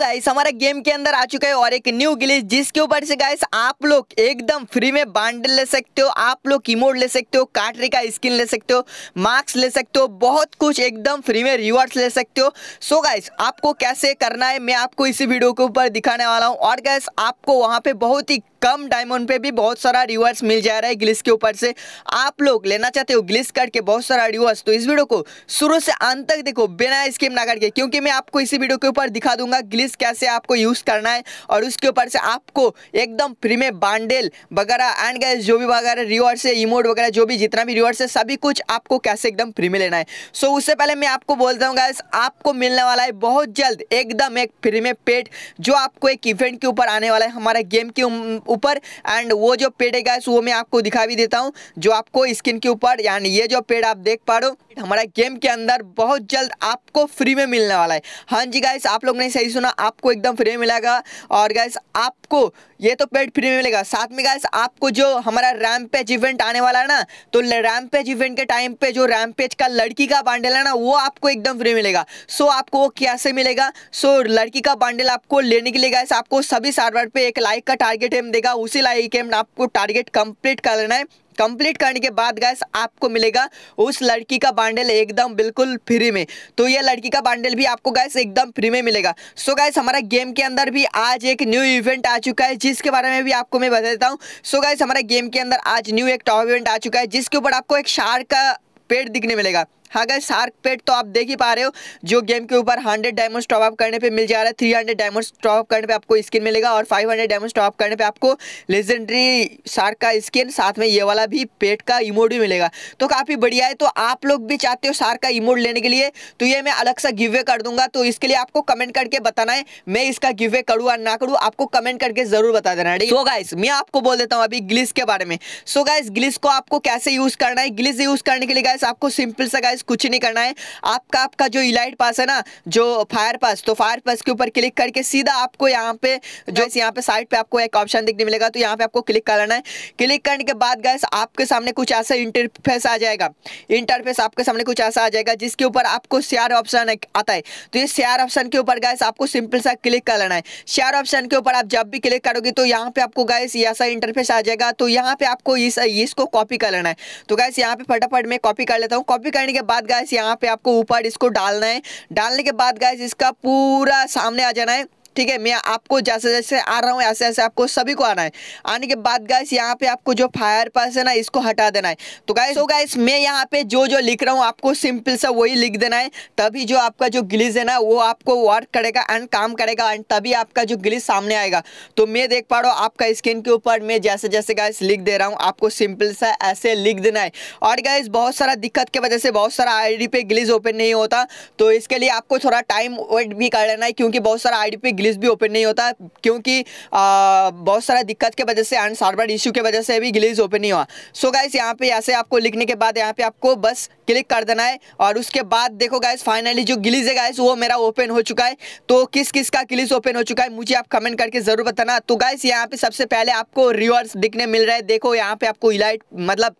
guys हमारा game के अंदर आ चुका है और एक न्यू गिलीज जिसके ऊपर से गाइस आप लोग एकदम फ्री में बांडल ले सकते हो आप लोग कीमोड ले सकते हो काटरे का स्किन ले सकते हो मार्क्स ले सकते हो बहुत कुछ एकदम फ्री में रिवॉर्ड्स ले सकते हो सो so गाइस आपको कैसे करना है मैं आपको इसी वीडियो के ऊपर दिखाने वाला हूँ और गैस आपको वहाँ पे बहुत ही कम डायमंड पे भी बहुत सारा रिवर्स मिल जा रहा है ग्लिस के ऊपर से आप लोग लेना चाहते हो ग्लिस करके बहुत सारा रिवर्स तो इस वीडियो को शुरू से अंत तक देखो बिना स्किप ना करके क्योंकि मैं आपको इसी वीडियो के ऊपर दिखा दूंगा ग्लिस कैसे आपको यूज़ करना है और उसके ऊपर से आपको एकदम फ्री में बांडेल वगैरह एंड गैस जो भी वगैरह रिवर्स है इमोट वगैरह जो भी जितना भी रिवर्स है सभी कुछ आपको कैसे एकदम फ्री में लेना है सो उससे पहले मैं आपको बोलता हूँ गैस आपको मिलने वाला है बहुत जल्द एकदम एक फ्री में पेट जो आपको एक इवेंट के ऊपर आने वाला है हमारे गेम के ऊपर एंड वो जो पेड़ है गैस वो मैं आपको दिखा भी देता हूँ जो आपको स्किन के ऊपर यानी ये जो पेड़ आप देख पा रहे हो हमारा गेम के अंदर बहुत जल्द आपको फ्री में मिलने वाला है हाँ जी गाइस आप लोग ने सही सुना आपको एकदम फ्री में मिलेगा और गाइस आपको ये तो पेड फ्री में मिलेगा साथ में गाइस आपको जो हमारा रैम पेज इवेंट आने वाला है ना तो रैम पेज इवेंट के टाइम पे जो रैम पेज का लड़की का बांडल है ना वो आपको एकदम फ्री मिलेगा सो आपको वो कैसे मिलेगा सो लड़की का बांडल आपको लेने के लिए गाइस आपको सभी सर्वर पे एक लाइक का टारगेट एम देगा उसी लाइक एम आपको टारगेट कंप्लीट कर लेना है कंप्लीट करने के बाद गैस आपको मिलेगा उस लड़की का बांडल एकदम बिल्कुल फ्री में तो ये लड़की का बांडल भी आपको गैस एकदम फ्री में मिलेगा सो so गैस हमारा गेम के अंदर भी आज एक न्यू इवेंट आ चुका है जिसके बारे में भी आपको मैं बता देता हूँ सो गैस हमारा गेम के अंदर आज न्यू एक टॉप इवेंट आ चुका है जिसके ऊपर आपको एक शार का पेड़ दिखने मिलेगा हाँ गाइस शार्क पेट तो आप देख ही पा रहे हो जो गेम के ऊपर हंड्रेड टॉप अप करने पे मिल जा रहा है थ्री हंड्रेड टॉप अप करने पे आपको स्किन मिलेगा और फाइव हंड्रेड डायमंड टॉपअप करने पे आपको लेजेंडरी शार्क का स्किन साथ में ये वाला भी पेट का इमोट भी मिलेगा तो काफ़ी बढ़िया है तो आप लोग भी चाहते हो शार्क का इमोट लेने के लिए तो ये मैं अलग सा गिवे कर दूंगा तो इसके लिए आपको कमेंट करके बताना है मैं इसका गिवे करूँ या ना करूँ आपको कमेंट करके ज़रूर बता देना है सो गाइस मैं आपको बोल देता हूँ अभी ग्लिस के बारे में सो गाइस ग्लिस को आपको कैसे यूज़ करना है ग्लिस यूज़ करने के लिए गाइस आपको सिंपल सा गाइस गाइस कुछ नहीं करना है आपका आपका जो इलाइट पास है ना जो फायर पास तो फायर पास के ऊपर क्लिक करके सीधा आपको यहाँ पे जो यहाँ पे साइड पे आपको एक ऑप्शन देखने मिलेगा तो यहाँ पे आपको क्लिक करना है क्लिक करने के बाद गैस आपके सामने कुछ ऐसा इंटरफेस आ जाएगा इंटरफेस आपके सामने कुछ ऐसा आ जाएगा जिसके ऊपर आपको शेयर ऑप्शन आता है तो ये शेयर ऑप्शन के ऊपर गैस आपको सिंपल सा क्लिक कर लेना है शेयर ऑप्शन के ऊपर आप जब भी क्लिक करोगे तो यहाँ पे आपको गैस ऐसा इंटरफेस आ जाएगा तो यहाँ पे आपको इस इसको कॉपी कर लेना है तो गैस यहाँ पे फटाफट मैं कॉपी कर लेता हूँ कॉपी करने के बाद गाय यहाँ पे आपको ऊपर इसको डालना है डालने के बाद गाय इसका पूरा सामने आ जाना है ठीक है मैं आपको जैसे जैसे आ रहा हूँ ऐसे ऐसे आपको सभी को आना है आने के बाद गाइस यहाँ पे आपको जो फायर पास है ना इसको हटा देना है तो गाइस हो गाइस मैं यहाँ पे जो जो लिख रहा हूँ आपको सिंपल सा वही लिख देना है तभी जो आपका जो ग्लिस है ना वो आपको वर्क करेगा एंड काम करेगा एंड तभी आपका जो ग्लिस सामने आएगा तो मैं देख पा रहा हूँ आपका स्किन के ऊपर मैं जैसे जैसे गाइस लिख दे रहा हूँ आपको सिंपल सा ऐसे लिख देना है और गाइस बहुत सारा दिक्कत की वजह से बहुत सारा आई पे ग्लिज ओपन नहीं होता तो इसके लिए आपको थोड़ा टाइम वेट भी कर लेना है क्योंकि बहुत सारा आई पे इंग्लिश भी ओपन नहीं होता क्योंकि बहुत सारा दिक्कत के वजह से एंड सार्वर इश्यू के वजह से भी इंग्लिश ओपन नहीं हुआ सो गाइस यहाँ पे ऐसे आपको लिखने के बाद यहाँ पे आपको बस क्लिक कर देना है और उसके बाद देखो गाइस फाइनली जो गिलीज है गाइस वो मेरा ओपन हो चुका है तो किस किस का गिलीज ओपन हो चुका है मुझे आप कमेंट करके ज़रूर बताना तो गाइस यहाँ पे सबसे पहले आपको रिवर्स दिखने मिल रहा है देखो यहाँ पे आपको इलाइट मतलब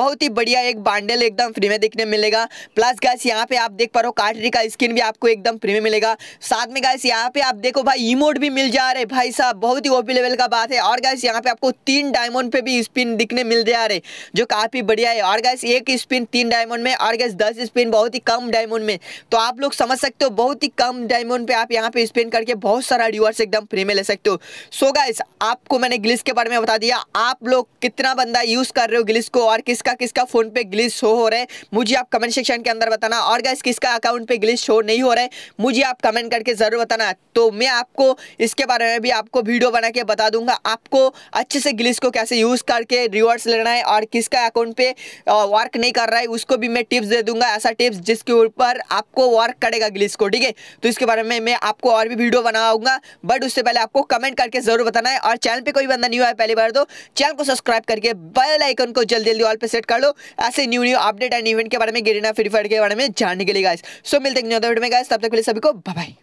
बहुत ही बढ़िया एक बांडल एकदम फ्री में दिखने मिलेगा प्लस गाइस यहाँ पे आप देख पा रहे हो काटरी का स्किन भी आपको एकदम फ्री में मिलेगा साथ में गाइस यहाँ पे आप देख देखो भाई इमोट भी मिल जा रहे भाई साहब बहुत ही ओपी लेवल का बात है और गैस यहाँ पे आपको तीन डायमंड पे भी स्पिन दिखने मिल जा रहे जो काफ़ी बढ़िया है और गैस एक स्पिन तीन डायमंड में और गैस दस स्पिन बहुत ही कम डायमंड में तो आप लोग समझ सकते हो बहुत ही कम डायमंड पे आप यहाँ पे स्पिन करके बहुत सारा रिवर्स एकदम फ्री में ले सकते हो सो गैस आपको मैंने ग्लिस के बारे में बता दिया आप लोग कितना बंदा यूज़ कर रहे हो ग्लिस को और किसका किसका फ़ोन पे ग्लिस शो हो रहा है मुझे आप कमेंट सेक्शन के अंदर बताना और गैस किसका अकाउंट पे ग्लिस शो नहीं हो रहा है मुझे आप कमेंट करके ज़रूर बताना तो मैं आपको इसके बारे में भी आपको वीडियो बना के बता दूंगा आपको अच्छे से ग्लिस को कैसे यूज़ करके रिवर्स लेना है और किसका अकाउंट पे वर्क नहीं कर रहा है उसको भी मैं टिप्स दे दूंगा ऐसा टिप्स जिसके ऊपर आपको वर्क करेगा ग्लिस को ठीक है तो इसके बारे में मैं आपको और भी वीडियो बनाऊंगा बट उससे पहले आपको कमेंट करके ज़रूर बताना है और चैनल पर कोई बंदा न्यू है पहली बार तो चैनल को सब्सक्राइब करके बेल आइकन को जल्दी जल्दी ऑल पर सेट कर लो ऐसे new new update and event के बारे में गिरना फ्री फायर के बारे में जानने के लिए गाइस सो मिलते हैं में तब तक के लिए सभी को बाय